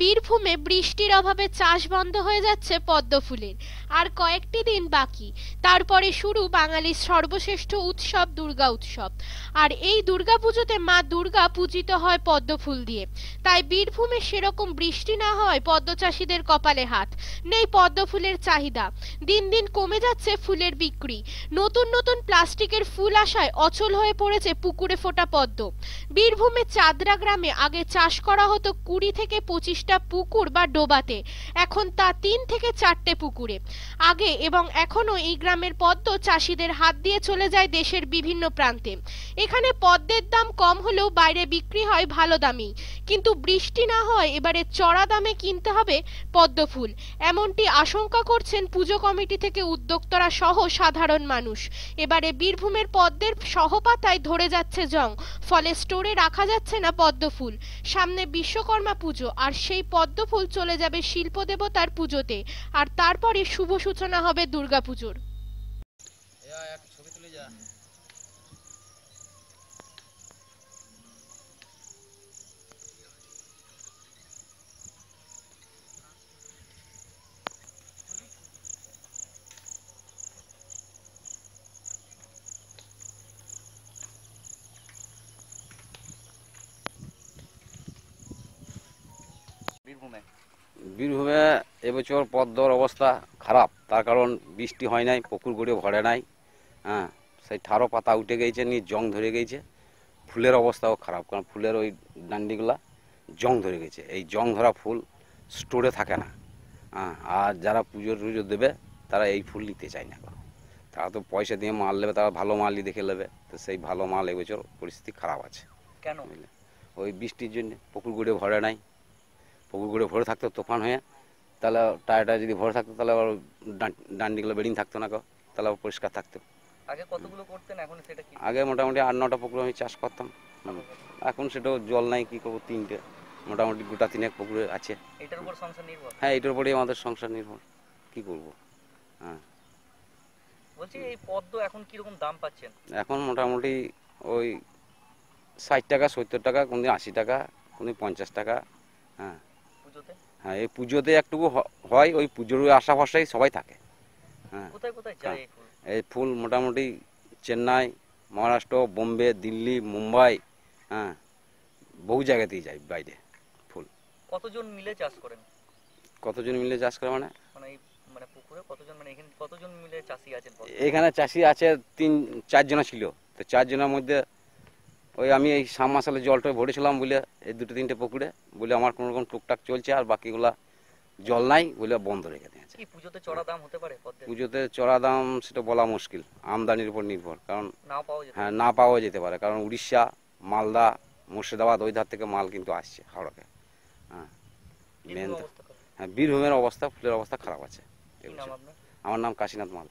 বীরভূমে বৃষ্টির অভাবে চাষ বন্ধ হয়ে যাচ্ছে পদ্ম ফুলের আর কয়েকটি দিন বাকি তারপরে শুরু বাঙালির সর্বশ্রেষ্ঠ উৎসব দুর্গা উৎসব আর এই দুর্গা পুজোতে মা দুর্গা পূজিত হয় পদ্ম ফুল দিয়ে তাই বীরভূমে সেরকম বৃষ্টি না হয় পদ্ম চাষিদের কপালে হাত নেই পদ্ম ফুলের চাহিদা দিন দিন কমে যাচ্ছে ফুলের বিক্রি নতুন নতুন প্লাস্টিকের ফুল আসায় অচল হয়ে পড়েছে পুকুরে ফোটা পদ্ম বীরভূমের চাদরা গ্রামে আগে চাষ করা হতো কুড়ি থেকে পঁচিশ পঁচিশটা পুকুর বা ডোবাতে এখন তা তিন থেকে চারটে পুকুরে আগে এবং এখনও এই গ্রামের পদ্ম চাষিদের হাত দিয়ে চলে যায় দেশের বিভিন্ন প্রান্তে এখানে পদ্মের দাম কম হলেও বাইরে বিক্রি হয় ভালো দামেই কিন্তু বৃষ্টি না হয় এবারে চড়া দামে কিনতে হবে পদ্ম ফুল এমনটি আশঙ্কা করছেন পুজো কমিটি থেকে উদ্যোক্তারা সহ সাধারণ মানুষ এবারে বীরভূমের পদ্মের সহপাতায় ধরে যাচ্ছে জং ফলে স্টোরে রাখা যাচ্ছে না পদ্ম ফুল সামনে বিশ্বকর্মা পুজো আর সেই পদ্মফুল চলে যাবে শিল্প দেবতার পুজোতে আর তারপরে শুভ সূচনা হবে দুর্গাপুজোর বীরভূমে বীরভূমে এবছর পদ্মর অবস্থা খারাপ তার কারণ বৃষ্টি হয় নাই পুকুর গড়ে ভরে নাই হ্যাঁ সেই ঠারো পাতা উঠে গেছে নিয়ে জং ধরে গেছে ফুলের অবস্থাও খারাপ কারণ ফুলের ওই ডান্ডিগুলা জং ধরে গেছে এই জং ধরা ফুল স্টোরে থাকে না হ্যাঁ আর যারা পুজো টুজো দেবে তারা এই ফুল নিতে চায় না তারা তো পয়সা দিয়ে মাল নেবে তারা ভালো মালই দেখে নেবে তো সেই ভালো মাল এবছর পরিস্থিতি খারাপ আছে কেন ওই বৃষ্টির জন্য পুকুর গড়ে ভরে নাই পুকুরগুলো ভরে থাকতো তোফান হয়ে তাহলে টায়ারটা যদি ভরে থাকতো তাহলে আবার ডান্ডিগুলো বেডিং থাকতো না তাহলে আবার পরিষ্কার থাকতো আগে কতগুলো করতেন এখন সেটা আগে মোটামুটি আট নটা পুকুরে আমি চাষ করতাম মানে এখন সেটাও জল নাই কি করবো তিনটে মোটামুটি গোটা তিনেক পুকুরে আছে এটার উপর সংসার নির্ভর হ্যাঁ এটার উপরেই আমাদের সংসার নির্ভর কি করব হ্যাঁ বলছি এই পদ্ম এখন কি দাম পাচ্ছেন এখন মোটামুটি ওই ষাট টাকা সত্তর টাকা কোনদিন আশি টাকা কোনদিন পঞ্চাশ টাকা হ্যাঁ হ্যাঁ এই পুজোতে একটুকু হয় ওই পুজোর আশা ভাষায় সবাই থাকে হ্যাঁ, হ্যাঁ। এই ফুল মোটামুটি চেন্নাই মহারাষ্ট্র বোম্বে দিল্লি মুম্বাই হ্যাঁ বহু জায়গাতেই যায় বাইরে ফুল কতজন মিলে চাষ করেন কতজন মিলে চাষ করে মানে, মানে, মানে, মানে এখানে চাষি আছে তিন চারজনা ছিল তো চারজনের মধ্যে ওই আমি এই সাবমার্শালের জলটা ভরেছিলাম বলে এই দুটো তিনটে পুকুরে বলে আমার কোনো রকম টুকটাক চলছে আর বাকিগুলা জল নাই বলে বন্ধ রেখে দিয়েছে পুজোতে চড়া দাম হতে পারে পুজোতে চড়া দাম সেটা বলা মুশকিল আমদানির উপর নির্ভর কারণ হ্যাঁ না পাওয়া যেতে পারে কারণ উড়িষ্যা মালদা মুর্শিদাবাদ ওই ধার থেকে মাল কিন্তু আসছে হাওড়াতে হ্যাঁ মেন হ্যাঁ বীরভূমের অবস্থা ফুলের অবস্থা খারাপ আছে আমার নাম কাশীনাথ মাল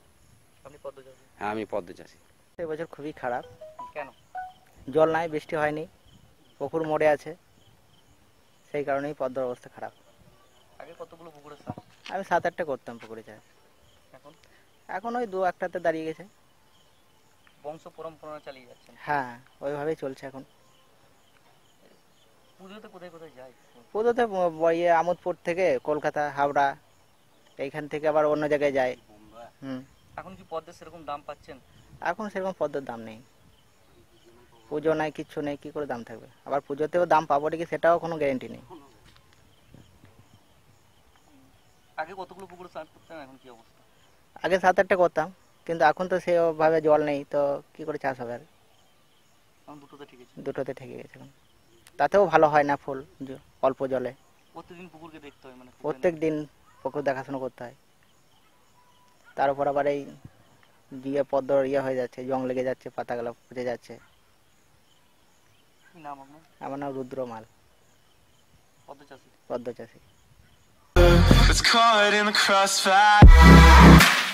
হ্যাঁ আমি পদ্ম চাষি এবছর খুবই খারাপ জল নাই বৃষ্টি হয়নি পুকুর মরে আছে সেই কারণেই পদ্মার অবস্থা খারাপ আগে কতগুলো আমি সাত আটটা করতাম পুকুরে চাষ এখন এখন ওই দু একটাতে দাঁড়িয়ে গেছে বংশ পরম্পরা চালিয়ে যাচ্ছে হ্যাঁ ওইভাবেই চলছে এখন পুজোতে কোথায় কোথায় যায় পুজোতে ইয়ে আমোদপুর থেকে কলকাতা হাওড়া এইখান থেকে আবার অন্য জায়গায় যায় হুম এখন কি পদ্মের সেরকম দাম পাচ্ছেন এখন সেরকম পদ্মের দাম নেই পুজো নাই কিচ্ছু নেই কি করে দাম থাকবে আবার পুজোতেও দাম পাবো নাকি সেটাও কোনো গ্যারেন্টি নেই আগে সাত আটটা করতাম কিন্তু এখন তো সেভাবে জল নেই তো কি করে চাষ হবে আর দুটোতে ঠেকে গেছে তাতেও ভালো হয় না ফুল অল্প জলে মানে প্রত্যেক দিন পুকুর দেখাশোনা করতে হয় তার উপর আবার এই দিয়ে পদ্ম ইয়ে হয়ে যাচ্ছে জং লেগে যাচ্ছে পাতাগুলো পচে যাচ্ছে কি নাম আপনার আমার নাম রুদ্র মাল পদ্ম চাষি পদ্ম চাষি It's caught in the crossfire